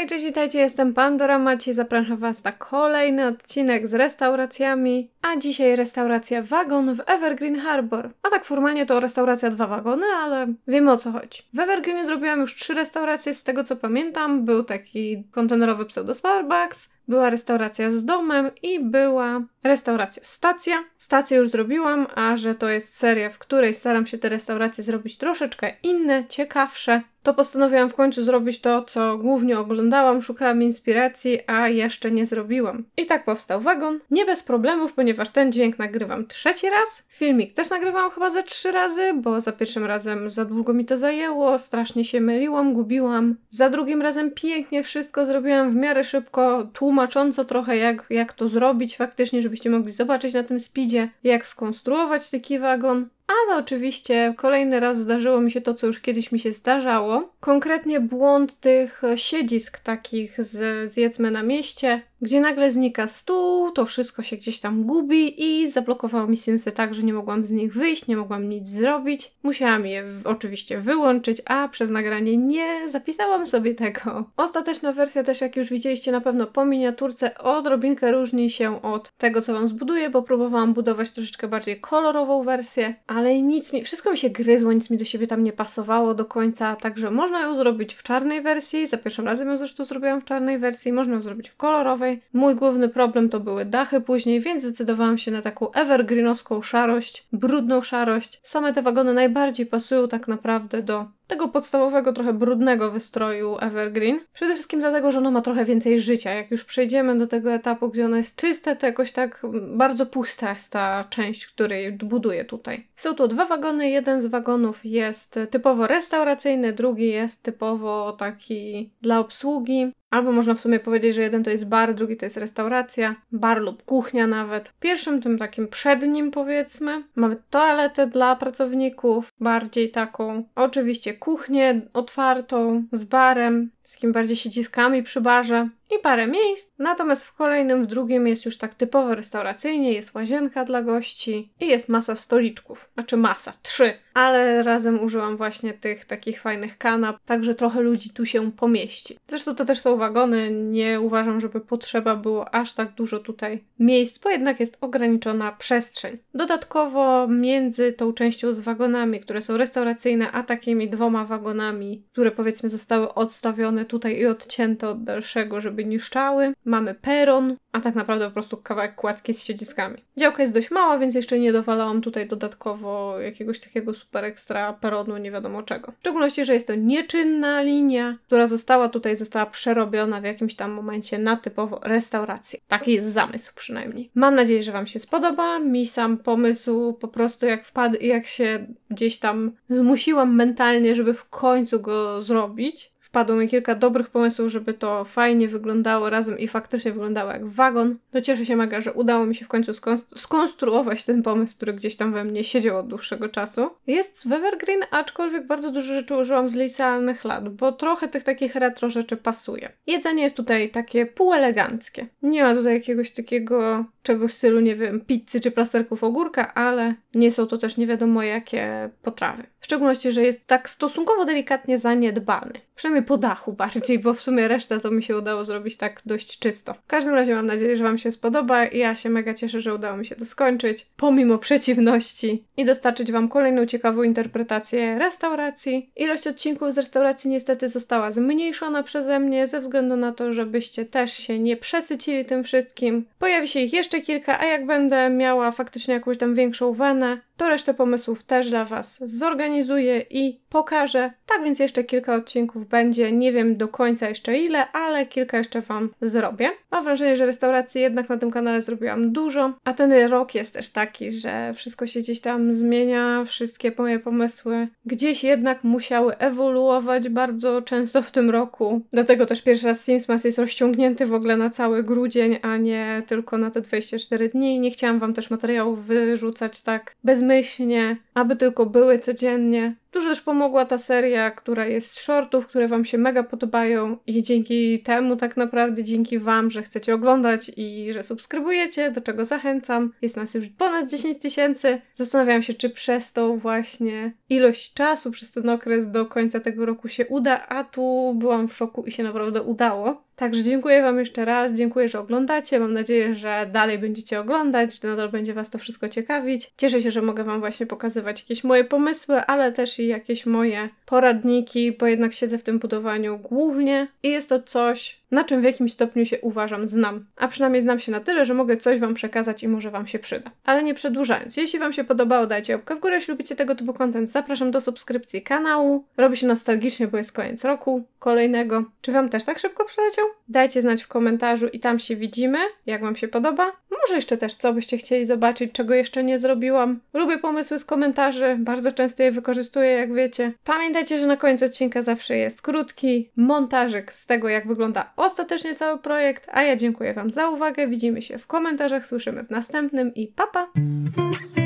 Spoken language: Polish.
Hej, cześć, witajcie, jestem Pandora Maciej, zapraszam Was na kolejny odcinek z restauracjami, a dzisiaj restauracja Wagon w Evergreen Harbor. A tak formalnie to restauracja dwa wagony, ale wiemy o co chodzi. W Evergreenie zrobiłam już trzy restauracje, z tego co pamiętam, był taki kontenerowy pseudo Starbucks, była restauracja z domem i była restauracja stacja. Stację już zrobiłam, a że to jest seria, w której staram się te restauracje zrobić troszeczkę inne, ciekawsze, to postanowiłam w końcu zrobić to, co głównie oglądałam, szukałam inspiracji, a jeszcze nie zrobiłam. I tak powstał wagon. Nie bez problemów, ponieważ ten dźwięk nagrywam trzeci raz. Filmik też nagrywałam chyba ze trzy razy, bo za pierwszym razem za długo mi to zajęło, strasznie się myliłam, gubiłam. Za drugim razem pięknie wszystko zrobiłam w miarę szybko, tu tłumacząco trochę, jak, jak to zrobić faktycznie, żebyście mogli zobaczyć na tym speedzie, jak skonstruować taki wagon, ale oczywiście kolejny raz zdarzyło mi się to, co już kiedyś mi się zdarzało. Konkretnie błąd tych siedzisk takich z Zjedzmy na mieście, gdzie nagle znika stół, to wszystko się gdzieś tam gubi i zablokowało mi Simsy tak, że nie mogłam z nich wyjść, nie mogłam nic zrobić. Musiałam je oczywiście wyłączyć, a przez nagranie nie zapisałam sobie tego. Ostateczna wersja też, jak już widzieliście na pewno po miniaturce, odrobinkę różni się od tego, co Wam zbuduję, bo próbowałam budować troszeczkę bardziej kolorową wersję, a ale nic mi, wszystko mi się gryzło, nic mi do siebie tam nie pasowało do końca, także można ją zrobić w czarnej wersji, za pierwszym razem ją zresztą zrobiłam w czarnej wersji, można ją zrobić w kolorowej. Mój główny problem to były dachy później, więc zdecydowałam się na taką evergreenowską szarość, brudną szarość. Same te wagony najbardziej pasują tak naprawdę do tego podstawowego, trochę brudnego wystroju Evergreen. Przede wszystkim dlatego, że ono ma trochę więcej życia. Jak już przejdziemy do tego etapu, gdzie ono jest czyste, to jakoś tak bardzo pusta jest ta część, której buduję tutaj. Są tu dwa wagony. Jeden z wagonów jest typowo restauracyjny, drugi jest typowo taki dla obsługi. Albo można w sumie powiedzieć, że jeden to jest bar, drugi to jest restauracja, bar lub kuchnia nawet. Pierwszym tym takim przednim powiedzmy mamy toaletę dla pracowników, bardziej taką, oczywiście kuchnię otwartą z barem, z kim bardziej siedziskami przy barze i parę miejsc. Natomiast w kolejnym, w drugim jest już tak typowo restauracyjnie, jest łazienka dla gości i jest masa stoliczków. Znaczy masa, trzy. Ale razem użyłam właśnie tych takich fajnych kanap, także trochę ludzi tu się pomieści. Zresztą to też są wagony, nie uważam, żeby potrzeba było aż tak dużo tutaj miejsc, bo jednak jest ograniczona przestrzeń. Dodatkowo między tą częścią z wagonami, które są restauracyjne, a takimi dwoma wagonami, które powiedzmy zostały odstawione tutaj i odcięte od dalszego, żeby jakby niszczały. Mamy peron, a tak naprawdę po prostu kawałek kładki z siedziskami. Działka jest dość mała, więc jeszcze nie dowalałam tutaj dodatkowo jakiegoś takiego super ekstra peronu, nie wiadomo czego. W szczególności, że jest to nieczynna linia, która została tutaj, została przerobiona w jakimś tam momencie na typowo restaurację. Taki jest zamysł przynajmniej. Mam nadzieję, że Wam się spodoba. Mi sam pomysł po prostu jak wpadł i jak się gdzieś tam zmusiłam mentalnie, żeby w końcu go zrobić, wpadło mi kilka dobrych pomysłów, żeby to fajnie wyglądało razem i faktycznie wyglądało jak wagon. To cieszę się maga, że udało mi się w końcu skonstruować ten pomysł, który gdzieś tam we mnie siedział od dłuższego czasu. Jest w Evergreen, aczkolwiek bardzo dużo rzeczy użyłam z licealnych lat, bo trochę tych takich retro rzeczy pasuje. Jedzenie jest tutaj takie półeleganckie. Nie ma tutaj jakiegoś takiego czegoś w stylu, nie wiem, pizzy czy plasterków ogórka, ale nie są to też nie wiadomo jakie potrawy. W szczególności, że jest tak stosunkowo delikatnie zaniedbany. Przynajmniej po dachu bardziej, bo w sumie reszta to mi się udało zrobić tak dość czysto. W każdym razie mam nadzieję, że Wam się spodoba. Ja się mega cieszę, że udało mi się to skończyć, pomimo przeciwności i dostarczyć Wam kolejną ciekawą interpretację restauracji. Ilość odcinków z restauracji niestety została zmniejszona przeze mnie ze względu na to, żebyście też się nie przesycili tym wszystkim. Pojawi się ich jeszcze jeszcze kilka, a jak będę miała faktycznie jakąś tam większą wenę, to resztę pomysłów też dla Was zorganizuję i pokażę. Tak więc jeszcze kilka odcinków będzie, nie wiem do końca jeszcze ile, ale kilka jeszcze Wam zrobię. Mam wrażenie, że restauracji jednak na tym kanale zrobiłam dużo, a ten rok jest też taki, że wszystko się gdzieś tam zmienia, wszystkie moje pomysły gdzieś jednak musiały ewoluować bardzo często w tym roku. Dlatego też pierwszy raz Sims Mass jest rozciągnięty w ogóle na cały grudzień, a nie tylko na te 24 dni. Nie chciałam Wam też materiałów wyrzucać tak bez bezmyślnie, aby tylko były codziennie. Dużo też pomogła ta seria, która jest z shortów, które Wam się mega podobają i dzięki temu tak naprawdę, dzięki Wam, że chcecie oglądać i że subskrybujecie, do czego zachęcam. Jest nas już ponad 10 tysięcy. Zastanawiam się, czy przez tą właśnie ilość czasu, przez ten okres do końca tego roku się uda, a tu byłam w szoku i się naprawdę udało. Także dziękuję Wam jeszcze raz, dziękuję, że oglądacie. Mam nadzieję, że dalej będziecie oglądać, że nadal będzie Was to wszystko ciekawić. Cieszę się, że mogę Wam właśnie pokazywać jakieś moje pomysły, ale też i jakieś moje poradniki, bo jednak siedzę w tym budowaniu głównie i jest to coś, na czym w jakimś stopniu się uważam, znam. A przynajmniej znam się na tyle, że mogę coś Wam przekazać i może Wam się przyda. Ale nie przedłużając, jeśli Wam się podobało, dajcie łapkę w górę, jeśli lubicie tego typu content, zapraszam do subskrypcji kanału. Robi się nostalgicznie, bo jest koniec roku kolejnego. Czy Wam też tak szybko przeleciał? Dajcie znać w komentarzu i tam się widzimy, jak Wam się podoba może jeszcze też co byście chcieli zobaczyć, czego jeszcze nie zrobiłam. Lubię pomysły z komentarzy, bardzo często je wykorzystuję, jak wiecie. Pamiętajcie, że na końcu odcinka zawsze jest krótki montażyk z tego, jak wygląda ostatecznie cały projekt, a ja dziękuję Wam za uwagę, widzimy się w komentarzach, słyszymy w następnym i papa! Pa!